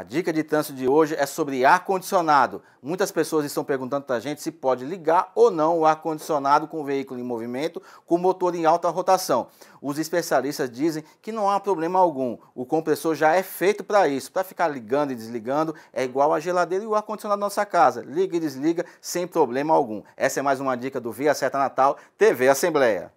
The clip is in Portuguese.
A dica de trânsito de hoje é sobre ar-condicionado. Muitas pessoas estão perguntando para a gente se pode ligar ou não o ar-condicionado com o veículo em movimento com o motor em alta rotação. Os especialistas dizem que não há problema algum. O compressor já é feito para isso, para ficar ligando e desligando. É igual a geladeira e o ar-condicionado da nossa casa. Liga e desliga sem problema algum. Essa é mais uma dica do Via Certa Natal TV Assembleia.